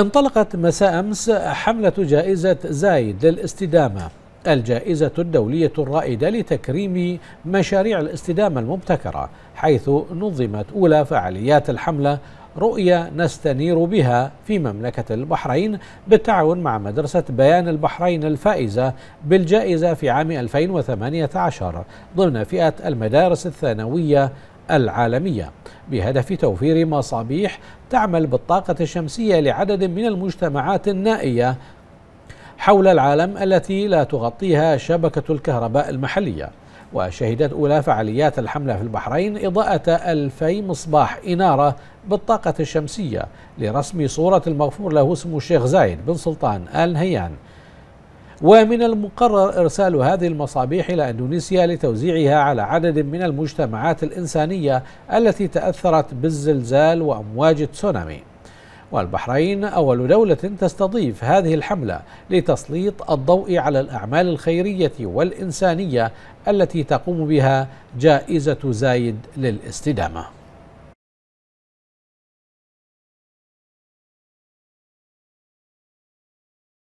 انطلقت مساء أمس حملة جائزة زايد للاستدامة الجائزة الدولية الرائدة لتكريم مشاريع الاستدامة المبتكرة حيث نظمت أولى فعاليات الحملة رؤية نستنير بها في مملكة البحرين بالتعاون مع مدرسة بيان البحرين الفائزة بالجائزة في عام 2018 ضمن فئة المدارس الثانوية العالمية بهدف توفير مصابيح تعمل بالطاقة الشمسية لعدد من المجتمعات النائية حول العالم التي لا تغطيها شبكة الكهرباء المحلية وشهدت أولى فعاليات الحملة في البحرين إضاءة ألفي مصباح إنارة بالطاقة الشمسية لرسم صورة المغفور له اسم الشيخ زايد بن سلطان آل نهيان ومن المقرر إرسال هذه المصابيح إلى أندونيسيا لتوزيعها على عدد من المجتمعات الإنسانية التي تأثرت بالزلزال وأمواج التسونامي والبحرين أول دولة تستضيف هذه الحملة لتسليط الضوء على الأعمال الخيرية والإنسانية التي تقوم بها جائزة زايد للاستدامة